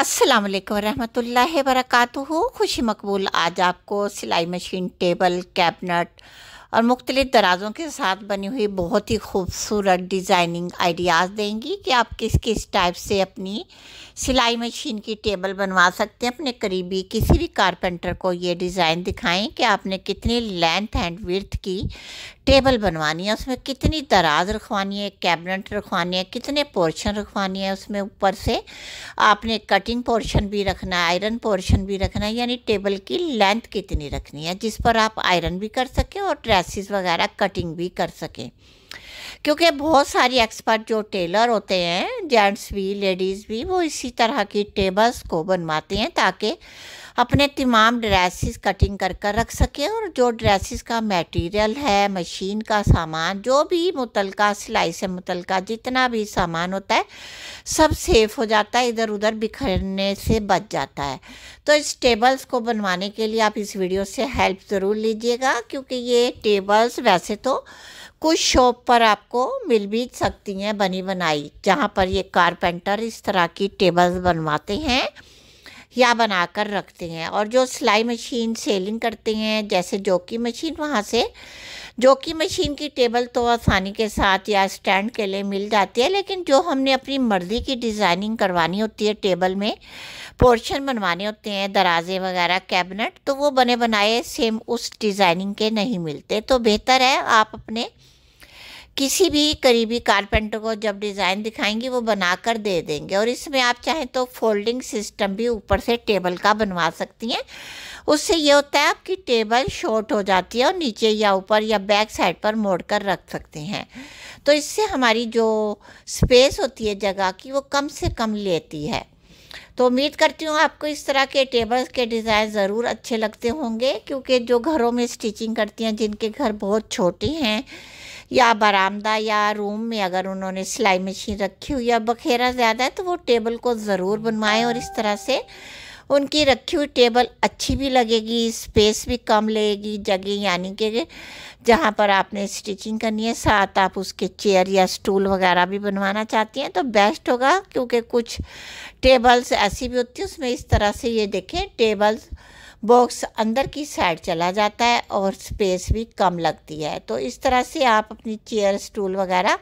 अस्सलाम वरहमतुल्लाहि वरकatuh खुशी मकबूल आज आपको सिलाई मशीन टेबल कैबिनेट और मुख्तलिफ़ दराज़ों के साथ बनी हुई बहुत ही खूबसूरत डिज़ाइनिंग आइडियाज़ देंगी कि आप किस किस टाइप से अपनी सिलाई मशीन की टेबल बनवा सकते हैं अपने करीबी किसी भी कारपेंटर को ये डिज़ाइन दिखाएं कि आपने कितनी लेंथ एंड विर्थ की टेबल बनवानी है उसमें कितनी दराज रखवानी है कैबिनेट रखवानी है कितने पोर्शन रखवानी है उसमें ऊपर से आपने कटिंग पोर्शन भी रखना है आयरन पोर्शन भी रखना है यानी टेबल की लेंथ कितनी रखनी है जिस पर आप आयरन भी कर सकें और ड्रेसिस वगैरह कटिंग भी कर सकें क्योंकि बहुत सारी एक्सपर्ट जो टेलर होते हैं जेंट्स भी लेडीज़ भी वो इसी तरह की टेबल्स को बनवाते हैं ताकि अपने तमाम ड्रेसिस कटिंग कर कर रख सकें और जो ड्रेसिस का मटेरियल है मशीन का सामान जो भी मुतल सिलाई से मुतल जितना भी सामान होता है सब सेफ हो जाता है इधर उधर बिखरने से बच जाता है तो इस टेबल्स को बनवाने के लिए आप इस वीडियो से हेल्प ज़रूर लीजिएगा क्योंकि ये टेबल्स वैसे तो कुछ शॉप पर आपको मिल भी सकती हैं बनी बनाई जहाँ पर ये कारपेंटर इस तरह की टेबल्स बनवाते हैं या बनाकर रखते हैं और जो सिलाई मशीन सेलिंग करते हैं जैसे जोकी मशीन वहाँ से जोकी मशीन की टेबल तो आसानी के साथ या स्टैंड के लिए मिल जाती है लेकिन जो हमने अपनी मर्ज़ी की डिज़ाइनिंग करवानी होती है टेबल में पोर्शन बनवाने होते हैं दराजे वगैरह कैबिनेट तो वो बने बनाए सेम उस डिज़ाइनिंग के नहीं मिलते तो बेहतर है आप अपने किसी भी करीबी कारपेंटर को जब डिज़ाइन दिखाएंगे वो बनाकर दे देंगे और इसमें आप चाहें तो फोल्डिंग सिस्टम भी ऊपर से टेबल का बनवा सकती हैं उससे ये होता है आपकी टेबल शॉर्ट हो जाती है और नीचे या ऊपर या बैक साइड पर मोड़ कर रख सकते हैं तो इससे हमारी जो स्पेस होती है जगह की वो कम से कम लेती है तो उम्मीद करती हूँ आपको इस तरह के टेबल्स के डिज़ाइन ज़रूर अच्छे लगते होंगे क्योंकि जो घरों में स्टिचिंग करती हैं जिनके घर बहुत छोटे हैं या बरामदा या रूम में अगर उन्होंने सिलाई मशीन रखी हुई या बखेरा ज़्यादा है तो वो टेबल को ज़रूर बनवाएं और इस तरह से उनकी रखी हुई टेबल अच्छी भी लगेगी स्पेस भी कम लेगी जगह यानी कि जहाँ पर आपने स्टिचिंग करनी है साथ आप उसके चेयर या स्टूल वगैरह भी बनवाना चाहती हैं तो बेस्ट होगा क्योंकि कुछ टेबल्स ऐसी भी होती हैं उसमें इस तरह से ये देखें टेबल्स बॉक्स अंदर की साइड चला जाता है और स्पेस भी कम लगती है तो इस तरह से आप अपनी चेयर स्टूल वगैरह